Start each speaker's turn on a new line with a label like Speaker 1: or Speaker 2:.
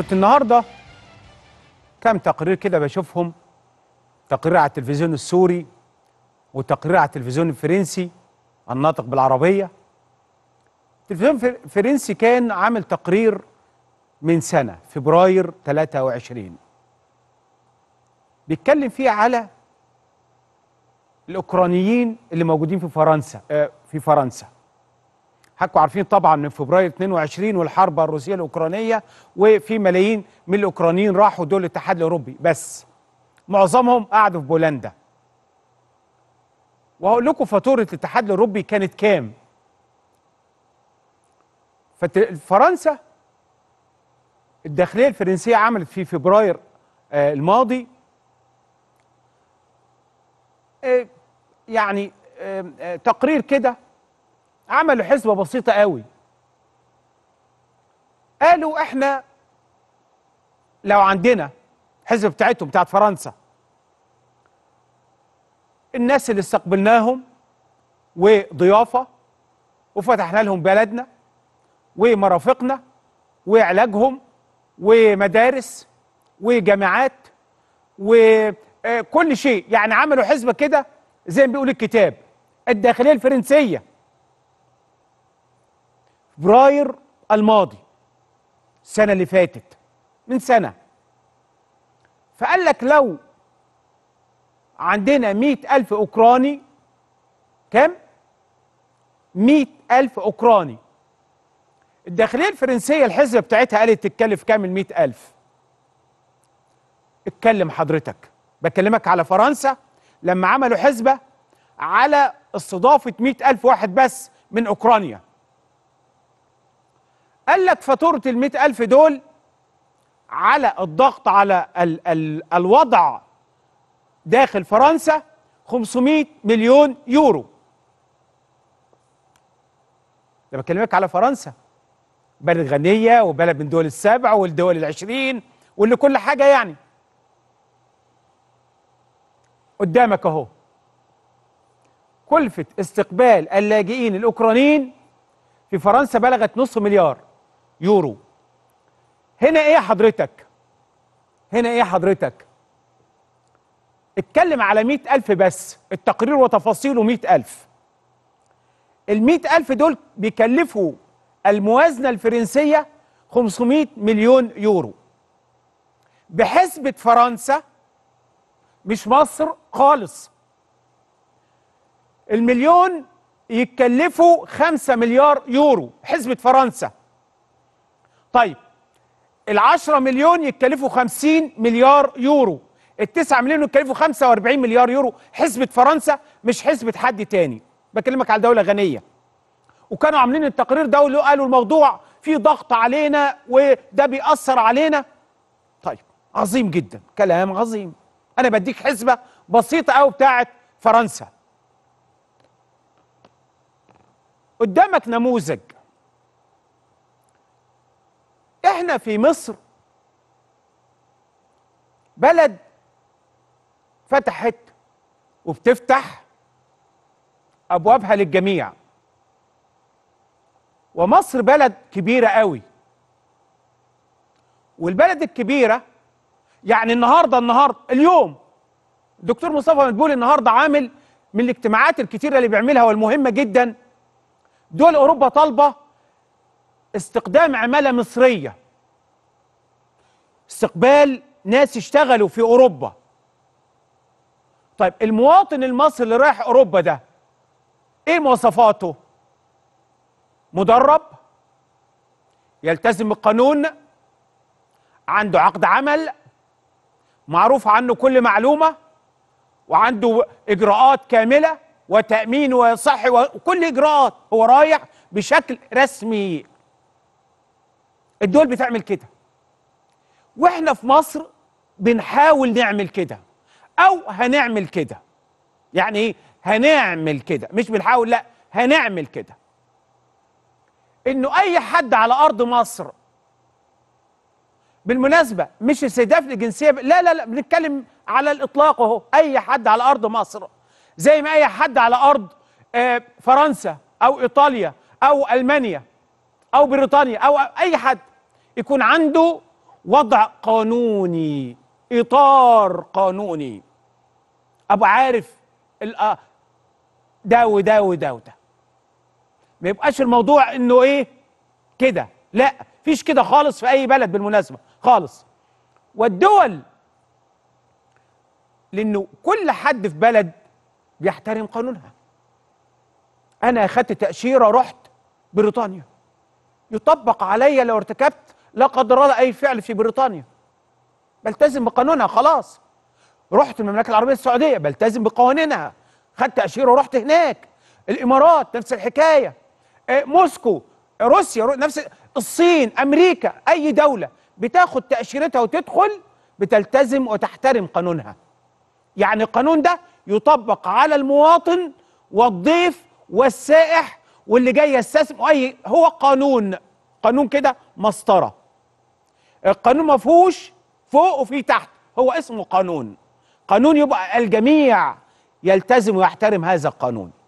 Speaker 1: كنت النهارده كام تقرير كده بشوفهم تقرير على التلفزيون السوري وتقرير على التلفزيون الفرنسي الناطق بالعربيه التلفزيون الفرنسي كان عامل تقرير من سنه فبراير 23 بيتكلم فيه على الاوكرانيين اللي موجودين في فرنسا آه، في فرنسا حضراتكم عارفين طبعا من فبراير 22 والحرب الروسيه الاوكرانيه وفي ملايين من الاوكرانيين راحوا دول الاتحاد الاوروبي بس معظمهم قعدوا في بولندا وهقول لكم فاتوره الاتحاد الاوروبي كانت كام فرنسا الداخليه الفرنسيه عملت في فبراير آه، الماضي آه، يعني آه، تقرير كده عملوا حسبة بسيطة قوي قالوا احنا لو عندنا حزب بتاعتهم بتاعت فرنسا الناس اللي استقبلناهم وضيافة وفتحنا لهم بلدنا ومرافقنا وعلاجهم ومدارس وجامعات وكل شيء يعني عملوا حسبة كده زي ما بيقول الكتاب الداخلية الفرنسية فبراير الماضي السنه اللي فاتت من سنه فقال لك لو عندنا مئة ألف أوكراني كم؟ مئة ألف أوكراني الداخلية الفرنسية الحزب بتاعتها قالت تتكلف كام المئة ألف اتكلم حضرتك بكلمك على فرنسا لما عملوا حزبة على استضافة مئة ألف واحد بس من أوكرانيا قال لك فاتورة المئة ألف دول على الضغط على ال ال الوضع داخل فرنسا 500 مليون يورو ده بكلمك على فرنسا بلد غنية وبلد من دول السبع والدول العشرين واللي كل حاجة يعني قدامك اهو كلفة استقبال اللاجئين الأوكرانيين في فرنسا بلغت نصف مليار يورو هنا ايه حضرتك هنا ايه حضرتك اتكلم على مئة ألف بس التقرير وتفاصيله مئة ألف المئة ألف دول بيكلفوا الموازنة الفرنسية 500 مليون يورو بحسبة فرنسا مش مصر خالص المليون يتكلفوا 5 مليار يورو حسبة فرنسا طيب ال10 مليون يتكلفوا 50 مليار يورو ال9 مليون يتكلفوا 45 مليار يورو حسبة فرنسا مش حسبة حد تاني بكلمك على دولة غنية وكانوا عاملين التقرير ده وقالوا الموضوع في ضغط علينا وده بيأثر علينا طيب عظيم جدا كلام عظيم انا بديك حسبة بسيطة قوي بتاعت فرنسا قدامك نموذج احنا في مصر بلد فتحت وبتفتح ابوابها للجميع ومصر بلد كبيره قوي والبلد الكبيره يعني النهارده النهارده اليوم الدكتور مصطفى مدبول النهارده عامل من الاجتماعات الكتيره اللي بيعملها والمهمه جدا دول اوروبا طالبه استقدام عماله مصريه استقبال ناس اشتغلوا في اوروبا طيب المواطن المصري اللي رايح اوروبا ده ايه مواصفاته مدرب يلتزم بالقانون عنده عقد عمل معروف عنه كل معلومه وعنده اجراءات كامله وتامين وصحي وكل اجراءات هو رايح بشكل رسمي الدول بتعمل كده واحنا في مصر بنحاول نعمل كده او هنعمل كده يعني ايه هنعمل كده مش بنحاول لا هنعمل كده انه اي حد على ارض مصر بالمناسبه مش استهداف لجنسيه لا لا لا بنتكلم على الاطلاق اهو اي حد على ارض مصر زي ما اي حد على ارض آه، فرنسا او ايطاليا او المانيا او بريطانيا او اي حد يكون عنده وضع قانوني إطار قانوني أبقى عارف آه، ده وده وده وده ما يبقاش الموضوع إنه إيه كده لا فيش كده خالص في أي بلد بالمناسبة خالص والدول لأنه كل حد في بلد بيحترم قانونها أنا أخدت تأشيرة رحت بريطانيا يطبق عليا لو ارتكبت لا قدر الله أي فعل في بريطانيا بلتزم بقانونها خلاص رحت المملكة العربية السعودية بلتزم بقوانينها خدت أشيرة ورحت هناك الإمارات نفس الحكاية آه، موسكو روسيا نفس الصين أمريكا أي دولة بتاخد تأشيرتها وتدخل بتلتزم وتحترم قانونها يعني القانون ده يطبق على المواطن والضيف والسائح واللي جاي يستثمر أي هو قانون قانون كده مسطره القانون ما فيهوش فوق وفي تحت هو اسمه قانون قانون يبقى الجميع يلتزم ويحترم هذا القانون